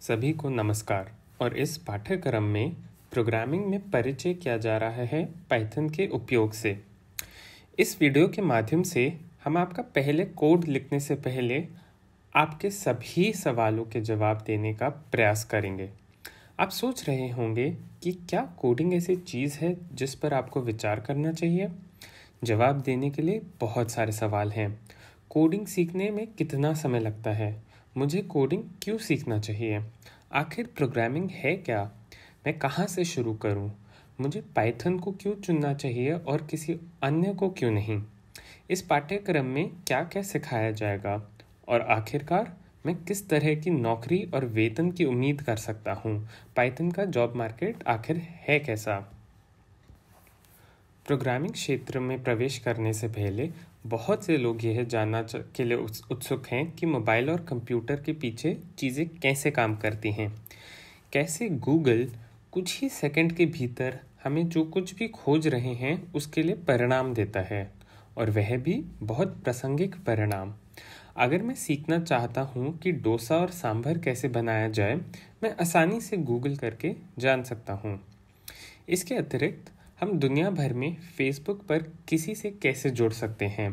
सभी को नमस्कार और इस पाठ्यक्रम में प्रोग्रामिंग में परिचय किया जा रहा है पाइथन के उपयोग से इस वीडियो के माध्यम से हम आपका पहले कोड लिखने से पहले आपके सभी सवालों के जवाब देने का प्रयास करेंगे आप सोच रहे होंगे कि क्या कोडिंग ऐसी चीज़ है जिस पर आपको विचार करना चाहिए जवाब देने के लिए बहुत सारे सवाल हैं कोडिंग सीखने में कितना समय लगता है मुझे कोडिंग क्यों सीखना चाहिए आखिर प्रोग्रामिंग है क्या मैं कहाँ से शुरू करूँ मुझे पाइथन को क्यों चुनना चाहिए और किसी अन्य को क्यों नहीं इस पाठ्यक्रम में क्या क्या सिखाया जाएगा और आखिरकार मैं किस तरह की नौकरी और वेतन की उम्मीद कर सकता हूँ पाइथन का जॉब मार्केट आखिर है कैसा प्रोग्रामिंग क्षेत्र में प्रवेश करने से पहले बहुत से लोग यह जानना के लिए उत्सुक हैं कि मोबाइल और कंप्यूटर के पीछे चीज़ें कैसे काम करती हैं कैसे गूगल कुछ ही सेकंड के भीतर हमें जो कुछ भी खोज रहे हैं उसके लिए परिणाम देता है और वह भी बहुत प्रासंगिक परिणाम अगर मैं सीखना चाहता हूँ कि डोसा और सांभर कैसे बनाया जाए मैं आसानी से गूगल करके जान सकता हूँ इसके अतिरिक्त हम दुनिया भर में फेसबुक पर किसी से कैसे जुड़ सकते हैं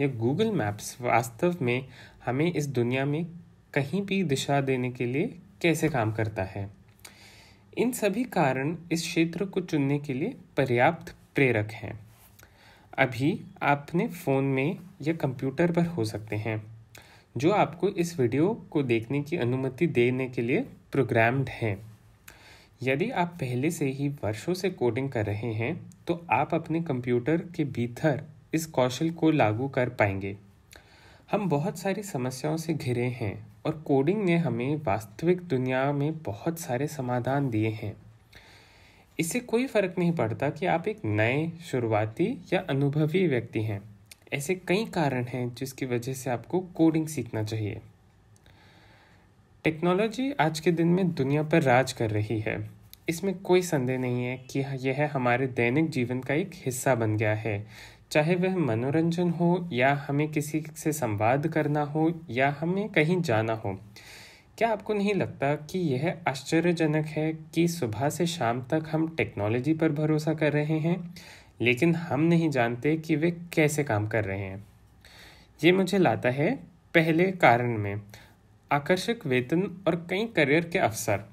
या गूगल मैप्स वास्तव में हमें इस दुनिया में कहीं भी दिशा देने के लिए कैसे काम करता है इन सभी कारण इस क्षेत्र को चुनने के लिए पर्याप्त प्रेरक हैं अभी आपने फ़ोन में या कंप्यूटर पर हो सकते हैं जो आपको इस वीडियो को देखने की अनुमति देने के लिए प्रोग्राम्ड हैं यदि आप पहले से ही वर्षों से कोडिंग कर रहे हैं तो आप अपने कंप्यूटर के भीतर इस कौशल को लागू कर पाएंगे हम बहुत सारी समस्याओं से घिरे हैं और कोडिंग ने हमें वास्तविक दुनिया में बहुत सारे समाधान दिए हैं इससे कोई फ़र्क नहीं पड़ता कि आप एक नए शुरुआती या अनुभवी व्यक्ति हैं ऐसे कई कारण हैं जिसकी वजह से आपको कोडिंग सीखना चाहिए टेक्नोलॉजी आज के दिन में दुनिया पर राज कर रही है इसमें कोई संदेह नहीं है कि यह हमारे दैनिक जीवन का एक हिस्सा बन गया है चाहे वह मनोरंजन हो या हमें किसी से संवाद करना हो या हमें कहीं जाना हो क्या आपको नहीं लगता कि यह आश्चर्यजनक है कि सुबह से शाम तक हम टेक्नोलॉजी पर भरोसा कर रहे हैं लेकिन हम नहीं जानते कि वे कैसे काम कर रहे हैं ये मुझे लाता है पहले कारण में आकर्षक वेतन और कई करियर के अवसर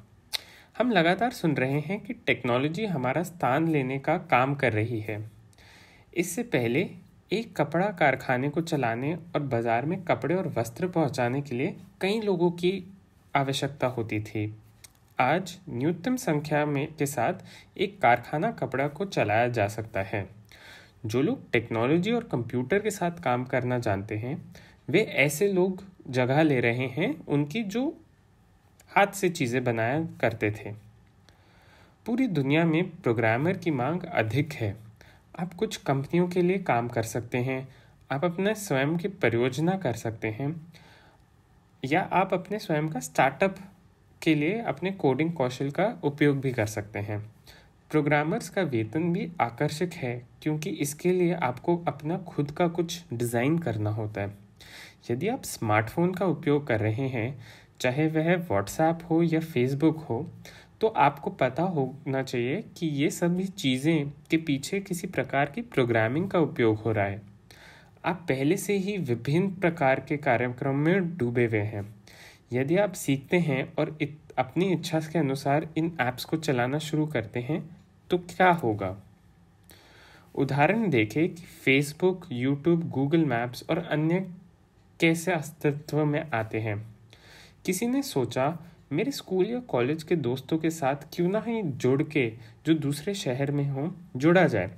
हम लगातार सुन रहे हैं कि टेक्नोलॉजी हमारा स्थान लेने का काम कर रही है इससे पहले एक कपड़ा कारखाने को चलाने और बाज़ार में कपड़े और वस्त्र पहुंचाने के लिए कई लोगों की आवश्यकता होती थी आज न्यूनतम संख्या में के साथ एक कारखाना कपड़ा को चलाया जा सकता है जो लोग टेक्नोलॉजी और कंप्यूटर के साथ काम करना जानते हैं वे ऐसे लोग जगह ले रहे हैं उनकी जो हाथ से चीज़ें बनाया करते थे पूरी दुनिया में प्रोग्रामर की मांग अधिक है आप कुछ कंपनियों के लिए काम कर सकते हैं आप अपने स्वयं की परियोजना कर सकते हैं या आप अपने स्वयं का स्टार्टअप के लिए अपने कोडिंग कौशल का उपयोग भी कर सकते हैं प्रोग्रामर्स का वेतन भी आकर्षक है क्योंकि इसके लिए आपको अपना खुद का कुछ डिज़ाइन करना होता है यदि आप स्मार्टफोन का उपयोग कर रहे हैं चाहे वह व्हाट्सएप हो या फेसबुक हो तो आपको पता होना चाहिए कि ये सभी चीज़ें के पीछे किसी प्रकार की प्रोग्रामिंग का उपयोग हो रहा है आप पहले से ही विभिन्न प्रकार के कार्यक्रम में डूबे हुए हैं यदि आप सीखते हैं और इत, अपनी इच्छा के अनुसार इन ऐप्स को चलाना शुरू करते हैं तो क्या होगा उदाहरण देखें कि फेसबुक यूट्यूब गूगल मैप्स और अन्य कैसे अस्तित्व में आते हैं किसी ने सोचा मेरे स्कूल या कॉलेज के दोस्तों के साथ क्यों ना ही जुड़ के जो दूसरे शहर में हों जुड़ा जाए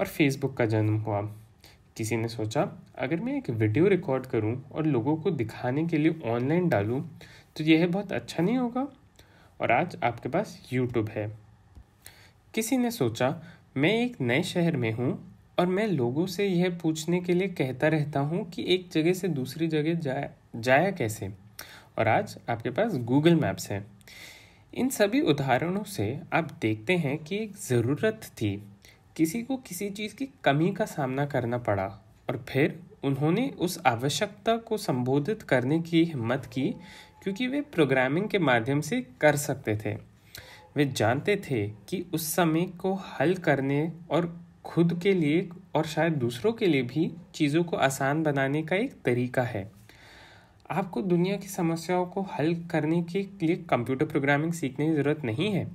और फेसबुक का जन्म हुआ किसी ने सोचा अगर मैं एक वीडियो रिकॉर्ड करूं और लोगों को दिखाने के लिए ऑनलाइन डालूं तो यह बहुत अच्छा नहीं होगा और आज आपके पास यूट्यूब है किसी ने सोचा मैं एक नए शहर में हूँ और मैं लोगों से यह पूछने के लिए कहता रहता हूँ कि एक जगह से दूसरी जगह जाया जाया कैसे और आज आपके पास गूगल मैप्स है इन सभी उदाहरणों से आप देखते हैं कि एक ज़रूरत थी किसी को किसी चीज़ की कमी का सामना करना पड़ा और फिर उन्होंने उस आवश्यकता को संबोधित करने की हिम्मत की क्योंकि वे प्रोग्रामिंग के माध्यम से कर सकते थे वे जानते थे कि उस समय को हल करने और खुद के लिए और शायद दूसरों के लिए भी चीज़ों को आसान बनाने का एक तरीका है आपको दुनिया की समस्याओं को हल करने के लिए कंप्यूटर प्रोग्रामिंग सीखने की ज़रूरत नहीं है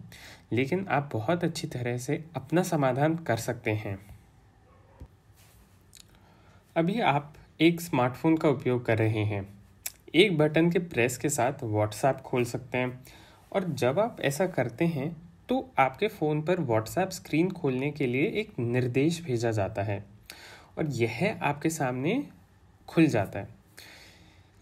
लेकिन आप बहुत अच्छी तरह से अपना समाधान कर सकते हैं अभी आप एक स्मार्टफोन का उपयोग कर रहे हैं एक बटन के प्रेस के साथ व्हाट्सएप खोल सकते हैं और जब आप ऐसा करते हैं तो आपके फ़ोन पर व्हाट्सएप स्क्रीन खोलने के लिए एक निर्देश भेजा जाता है और यह आपके सामने खुल जाता है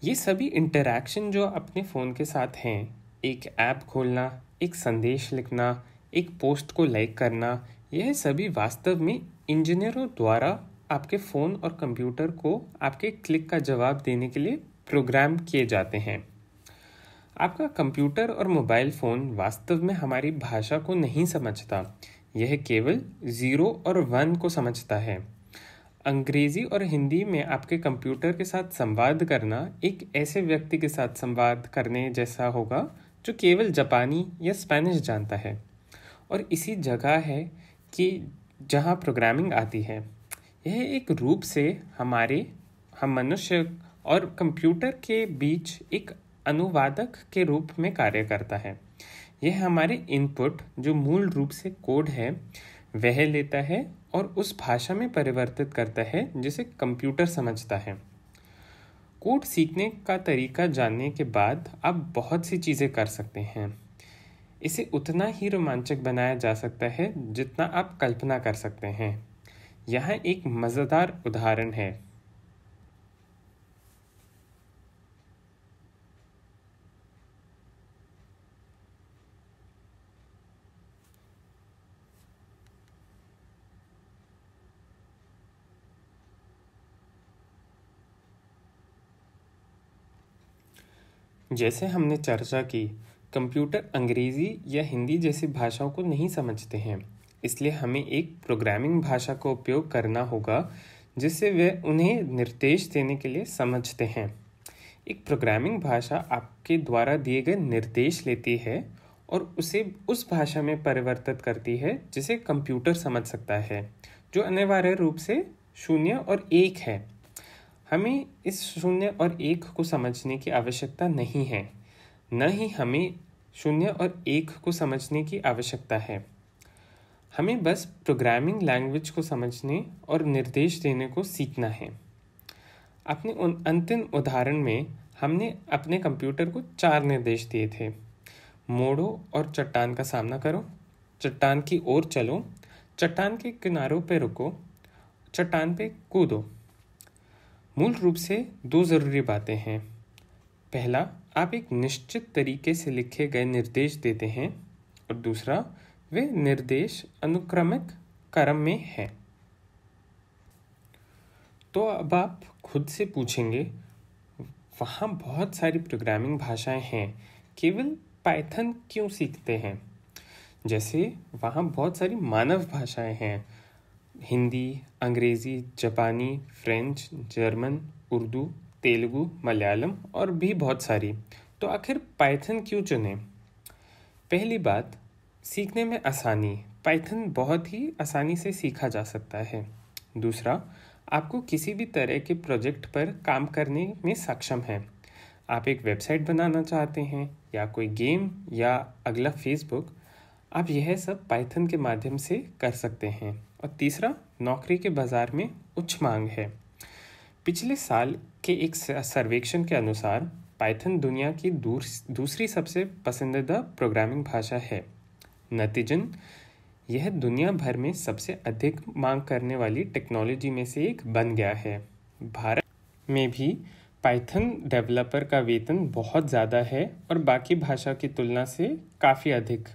ये सभी इंटरैक्शन जो अपने फ़ोन के साथ हैं एक ऐप खोलना एक संदेश लिखना एक पोस्ट को लाइक करना यह सभी वास्तव में इंजीनियरों द्वारा आपके फ़ोन और कंप्यूटर को आपके क्लिक का जवाब देने के लिए प्रोग्राम किए जाते हैं आपका कंप्यूटर और मोबाइल फ़ोन वास्तव में हमारी भाषा को नहीं समझता यह केवल ज़ीरो और वन को समझता है अंग्रेज़ी और हिंदी में आपके कंप्यूटर के साथ संवाद करना एक ऐसे व्यक्ति के साथ संवाद करने जैसा होगा जो केवल जापानी या स्पेनिश जानता है और इसी जगह है कि जहाँ प्रोग्रामिंग आती है यह एक रूप से हमारे हम मनुष्य और कंप्यूटर के बीच एक अनुवादक के रूप में कार्य करता है यह हमारे इनपुट जो मूल रूप से कोड है वह लेता है और उस भाषा में परिवर्तित करता है जिसे कंप्यूटर समझता है कोड सीखने का तरीका जानने के बाद आप बहुत सी चीज़ें कर सकते हैं इसे उतना ही रोमांचक बनाया जा सकता है जितना आप कल्पना कर सकते हैं यहाँ एक मज़ेदार उदाहरण है जैसे हमने चर्चा की कंप्यूटर अंग्रेज़ी या हिंदी जैसी भाषाओं को नहीं समझते हैं इसलिए हमें एक प्रोग्रामिंग भाषा का उपयोग करना होगा जिससे वे उन्हें निर्देश देने के लिए समझते हैं एक प्रोग्रामिंग भाषा आपके द्वारा दिए गए निर्देश लेती है और उसे उस भाषा में परिवर्तित करती है जिसे कंप्यूटर समझ सकता है जो अनिवार्य रूप से शून्य और एक है हमें इस शून्य और एक को समझने की आवश्यकता नहीं है न ही हमें शून्य और एक को समझने की आवश्यकता है हमें बस प्रोग्रामिंग लैंग्वेज को समझने और निर्देश देने को सीखना है अपने उन अंतिम उदाहरण में हमने अपने कंप्यूटर को चार निर्देश दिए थे मोड़ो और चट्टान का सामना करो चट्टान की ओर चलो चट्टान के किनारों पर रुको चट्टान पे कूदो मूल रूप से दो ज़रूरी बातें हैं पहला आप एक निश्चित तरीके से लिखे गए निर्देश देते हैं और दूसरा वे निर्देश अनुक्रमिक क्रम में हैं तो अब आप खुद से पूछेंगे वहाँ बहुत सारी प्रोग्रामिंग भाषाएं हैं केवल पाइथन क्यों सीखते हैं जैसे वहाँ बहुत सारी मानव भाषाएं हैं हिंदी अंग्रेज़ी जापानी फ्रेंच जर्मन उर्दू तेलुगु मलयालम और भी बहुत सारी तो आखिर पाइथन क्यों चुने पहली बात सीखने में आसानी पाइथन बहुत ही आसानी से सीखा जा सकता है दूसरा आपको किसी भी तरह के प्रोजेक्ट पर काम करने में सक्षम है आप एक वेबसाइट बनाना चाहते हैं या कोई गेम या अगला फेसबुक आप यह सब पाइथन के माध्यम से कर सकते हैं और तीसरा नौकरी के बाज़ार में उच्च मांग है पिछले साल के एक सर्वेक्षण के अनुसार पाइथन दुनिया की दूसरी सबसे पसंदीदा प्रोग्रामिंग भाषा है नतीजन यह दुनिया भर में सबसे अधिक मांग करने वाली टेक्नोलॉजी में से एक बन गया है भारत में भी पाइथन डेवलपर का वेतन बहुत ज़्यादा है और बाकी भाषा की तुलना से काफ़ी अधिक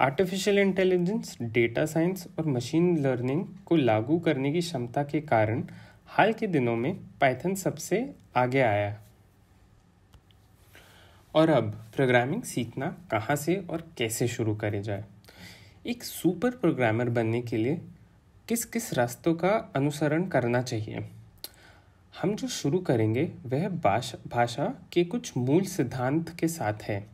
आर्टिफिशियल इंटेलिजेंस डेटा साइंस और मशीन लर्निंग को लागू करने की क्षमता के कारण हाल के दिनों में पाइथन सबसे आगे आया और अब प्रोग्रामिंग सीखना कहाँ से और कैसे शुरू करे जाए एक सुपर प्रोग्रामर बनने के लिए किस किस रास्तों का अनुसरण करना चाहिए हम जो शुरू करेंगे वह भाषा भाषा के कुछ मूल सिद्धांत के साथ है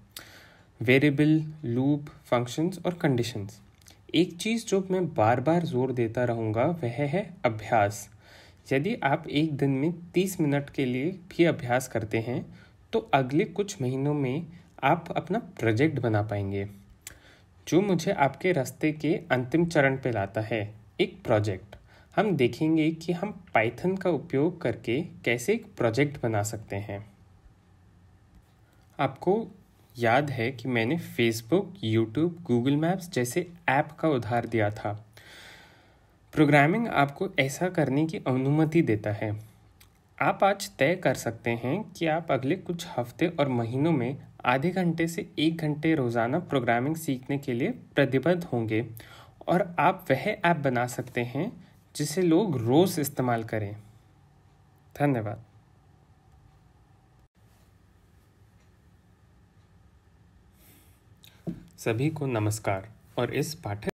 वेरिएबल लूप फंक्शंस और कंडीशंस एक चीज़ जो मैं बार बार जोर देता रहूँगा वह है अभ्यास यदि आप एक दिन में तीस मिनट के लिए भी अभ्यास करते हैं तो अगले कुछ महीनों में आप अपना प्रोजेक्ट बना पाएंगे जो मुझे आपके रास्ते के अंतिम चरण पे लाता है एक प्रोजेक्ट हम देखेंगे कि हम पाइथन का उपयोग करके कैसे एक प्रोजेक्ट बना सकते हैं आपको याद है कि मैंने फेसबुक यूट्यूब गूगल मैप्स जैसे ऐप का उधार दिया था प्रोग्रामिंग आपको ऐसा करने की अनुमति देता है आप आज तय कर सकते हैं कि आप अगले कुछ हफ्ते और महीनों में आधे घंटे से एक घंटे रोज़ाना प्रोग्रामिंग सीखने के लिए प्रतिबद्ध होंगे और आप वह ऐप बना सकते हैं जिसे लोग रोज़ इस्तेमाल करें धन्यवाद सभी को नमस्कार और इस पाठ्य